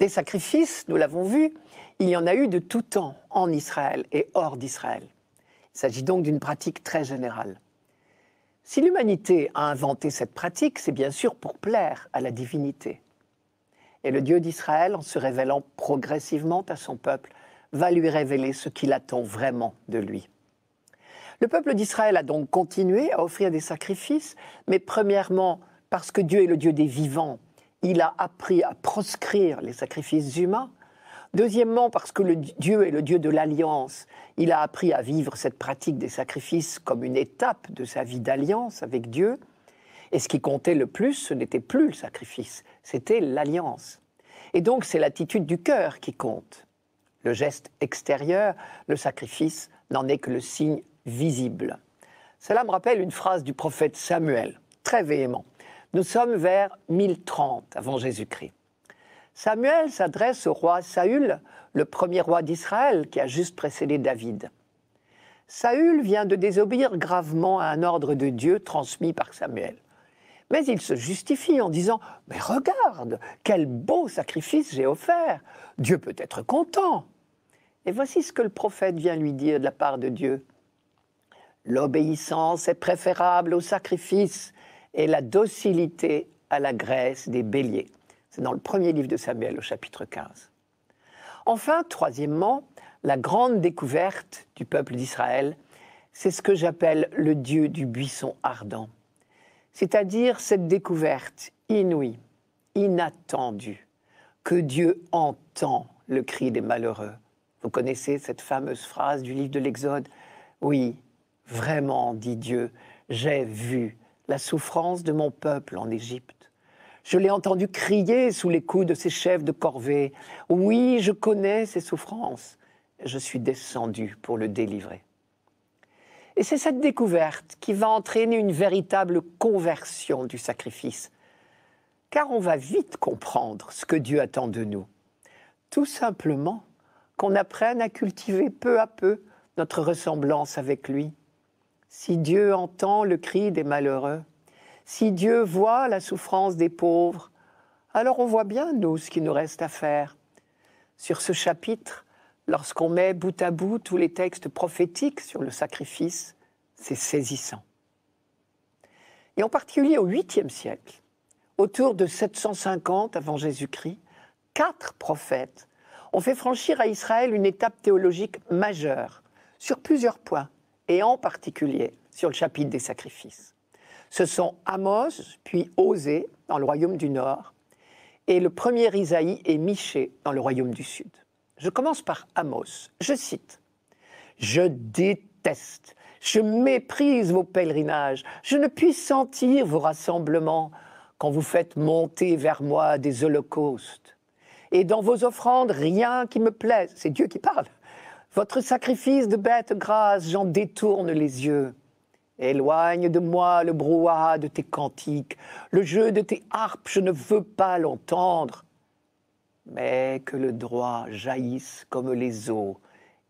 Des sacrifices, nous l'avons vu, il y en a eu de tout temps en Israël et hors d'Israël. Il s'agit donc d'une pratique très générale. Si l'humanité a inventé cette pratique, c'est bien sûr pour plaire à la divinité. Et le Dieu d'Israël, en se révélant progressivement à son peuple, va lui révéler ce qu'il attend vraiment de lui. Le peuple d'Israël a donc continué à offrir des sacrifices, mais premièrement parce que Dieu est le Dieu des vivants il a appris à proscrire les sacrifices humains. Deuxièmement, parce que le Dieu est le Dieu de l'alliance, il a appris à vivre cette pratique des sacrifices comme une étape de sa vie d'alliance avec Dieu. Et ce qui comptait le plus, ce n'était plus le sacrifice, c'était l'alliance. Et donc c'est l'attitude du cœur qui compte. Le geste extérieur, le sacrifice, n'en est que le signe visible. Cela me rappelle une phrase du prophète Samuel, très véhément. Nous sommes vers 1030 avant Jésus-Christ. Samuel s'adresse au roi Saül, le premier roi d'Israël qui a juste précédé David. Saül vient de désobéir gravement à un ordre de Dieu transmis par Samuel. Mais il se justifie en disant Mais regarde, quel beau sacrifice j'ai offert Dieu peut être content Et voici ce que le prophète vient lui dire de la part de Dieu L'obéissance est préférable au sacrifice, et la docilité à la graisse des béliers. C'est dans le premier livre de Samuel au chapitre 15. Enfin, troisièmement, la grande découverte du peuple d'Israël, c'est ce que j'appelle le Dieu du buisson ardent, c'est-à-dire cette découverte inouïe, inattendue, que Dieu entend le cri des malheureux. Vous connaissez cette fameuse phrase du livre de l'Exode Oui, vraiment, dit Dieu, j'ai vu la souffrance de mon peuple en Égypte. Je l'ai entendu crier sous les coups de ses chefs de corvée. Oui, je connais ses souffrances. Je suis descendu pour le délivrer. Et c'est cette découverte qui va entraîner une véritable conversion du sacrifice. Car on va vite comprendre ce que Dieu attend de nous. Tout simplement qu'on apprenne à cultiver peu à peu notre ressemblance avec lui si Dieu entend le cri des malheureux, si Dieu voit la souffrance des pauvres, alors on voit bien, nous, ce qui nous reste à faire. Sur ce chapitre, lorsqu'on met bout à bout tous les textes prophétiques sur le sacrifice, c'est saisissant. Et en particulier au 8e siècle, autour de 750 avant Jésus-Christ, quatre prophètes ont fait franchir à Israël une étape théologique majeure sur plusieurs points et en particulier sur le chapitre des sacrifices. Ce sont Amos, puis Osée, dans le royaume du Nord, et le premier Isaïe et Michée, dans le royaume du Sud. Je commence par Amos. Je cite Je déteste, je méprise vos pèlerinages, je ne puis sentir vos rassemblements quand vous faites monter vers moi des holocaustes. Et dans vos offrandes, rien qui me plaise. C'est Dieu qui parle. Votre sacrifice de bête grasse, j'en détourne les yeux. Éloigne de moi le brouhaha de tes cantiques, le jeu de tes harpes, je ne veux pas l'entendre. Mais que le droit jaillisse comme les eaux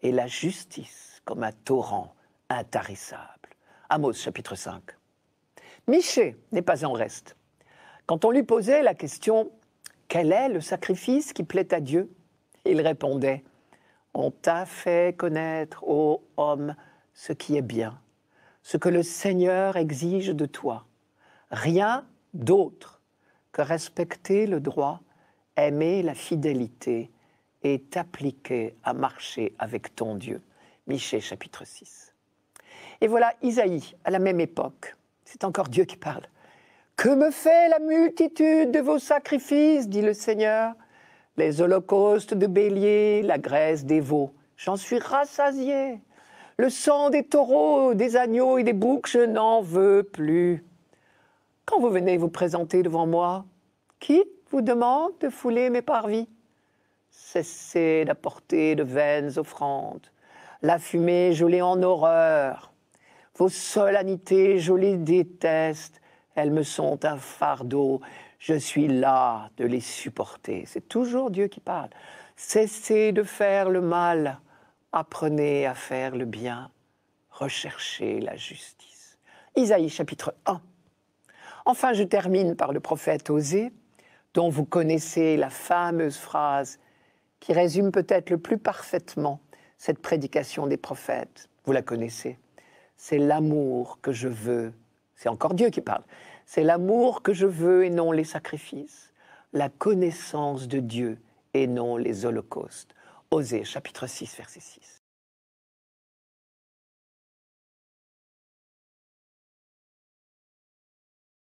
et la justice comme un torrent intarissable. Amos chapitre 5. Miché n'est pas en reste. Quand on lui posait la question Quel est le sacrifice qui plaît à Dieu il répondait on t'a fait connaître, ô homme, ce qui est bien, ce que le Seigneur exige de toi. Rien d'autre que respecter le droit, aimer la fidélité et t'appliquer à marcher avec ton Dieu. Michée chapitre 6. Et voilà Isaïe à la même époque. C'est encore Dieu qui parle. Que me fait la multitude de vos sacrifices, dit le Seigneur les holocaustes de bélier, la graisse des veaux. J'en suis rassasié. Le sang des taureaux, des agneaux et des boucs, je n'en veux plus. Quand vous venez vous présenter devant moi, qui vous demande de fouler mes parvis Cessez d'apporter de vaines offrandes. La fumée, je l'ai en horreur. Vos solennités, je les déteste. Elles me sont un fardeau. Je suis là de les supporter. C'est toujours Dieu qui parle. Cessez de faire le mal, apprenez à faire le bien, recherchez la justice. Isaïe chapitre 1. Enfin, je termine par le prophète Osée, dont vous connaissez la fameuse phrase qui résume peut-être le plus parfaitement cette prédication des prophètes. Vous la connaissez. C'est l'amour que je veux. C'est encore Dieu qui parle. C'est l'amour que je veux et non les sacrifices, la connaissance de Dieu et non les holocaustes. Osée chapitre 6, verset 6.